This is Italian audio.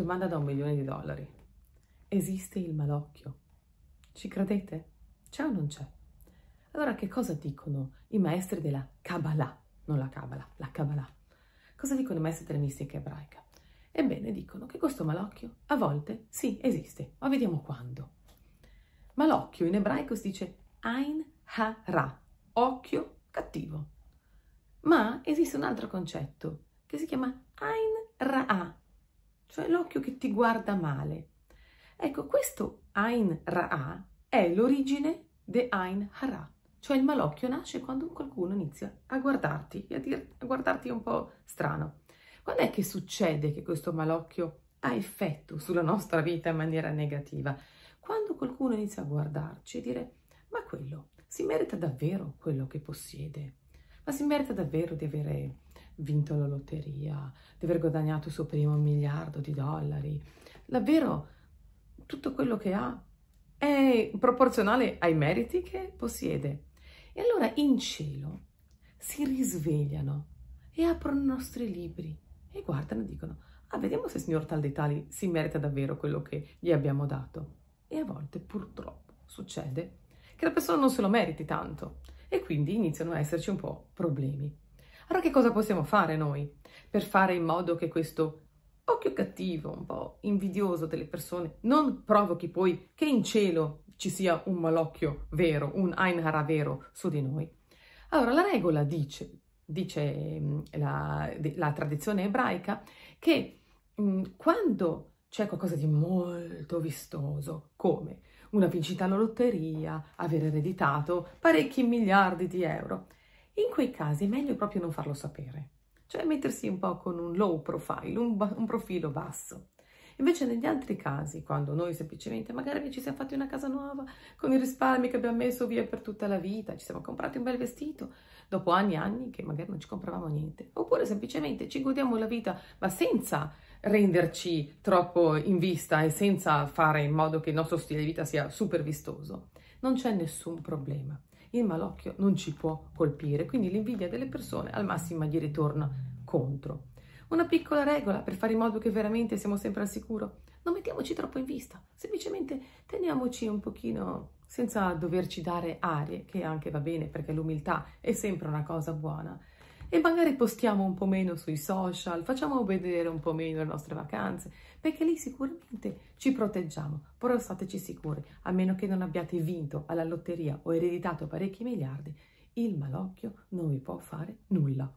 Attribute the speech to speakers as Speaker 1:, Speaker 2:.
Speaker 1: Domanda da un milione di dollari. Esiste il malocchio? Ci credete? C'è o non c'è? Allora che cosa dicono i maestri della Kabbalah? Non la Kabbalah, la Kabbalah. Cosa dicono i maestri della mistica ebraica? Ebbene, dicono che questo malocchio a volte sì esiste, ma vediamo quando. Malocchio in ebraico si dice Ein Ha-Ra, occhio cattivo. Ma esiste un altro concetto che si chiama Ein Ra'a, cioè l'occhio che ti guarda male. Ecco, questo Ain Ra'a è l'origine di Ain Hara, cioè il malocchio nasce quando qualcuno inizia a guardarti e a, dir, a guardarti un po' strano. Quando è che succede che questo malocchio ha effetto sulla nostra vita in maniera negativa? Quando qualcuno inizia a guardarci e dire ma quello si merita davvero quello che possiede, ma si merita davvero di avere vinto la lotteria, di aver guadagnato il suo primo miliardo di dollari. Davvero, tutto quello che ha è proporzionale ai meriti che possiede. E allora in cielo si risvegliano e aprono i nostri libri e guardano e dicono ah, vediamo se il signor tal dei tali si merita davvero quello che gli abbiamo dato. E a volte purtroppo succede che la persona non se lo meriti tanto e quindi iniziano a esserci un po' problemi. Allora che cosa possiamo fare noi per fare in modo che questo occhio cattivo, un po' invidioso delle persone, non provochi poi che in cielo ci sia un malocchio vero, un Ainhara vero su di noi? Allora la regola dice, dice mm, la, la tradizione ebraica, che mm, quando c'è qualcosa di molto vistoso, come una vincita alla lotteria, aver ereditato parecchi miliardi di euro, in quei casi è meglio proprio non farlo sapere, cioè mettersi un po' con un low profile, un, un profilo basso. Invece negli altri casi, quando noi semplicemente magari ci siamo fatti una casa nuova con i risparmi che abbiamo messo via per tutta la vita, ci siamo comprati un bel vestito dopo anni e anni che magari non ci compravamo niente, oppure semplicemente ci godiamo la vita ma senza renderci troppo in vista e senza fare in modo che il nostro stile di vita sia super vistoso, non c'è nessun problema il malocchio non ci può colpire, quindi l'invidia delle persone al massimo gli ritorna contro. Una piccola regola per fare in modo che veramente siamo sempre al sicuro. Non mettiamoci troppo in vista, semplicemente teniamoci un pochino senza doverci dare arie, che anche va bene perché l'umiltà è sempre una cosa buona, e magari postiamo un po' meno sui social, facciamo vedere un po' meno le nostre vacanze, perché lì sicuramente ci proteggiamo, però stateci sicuri, a meno che non abbiate vinto alla lotteria o ereditato parecchi miliardi, il malocchio non vi può fare nulla.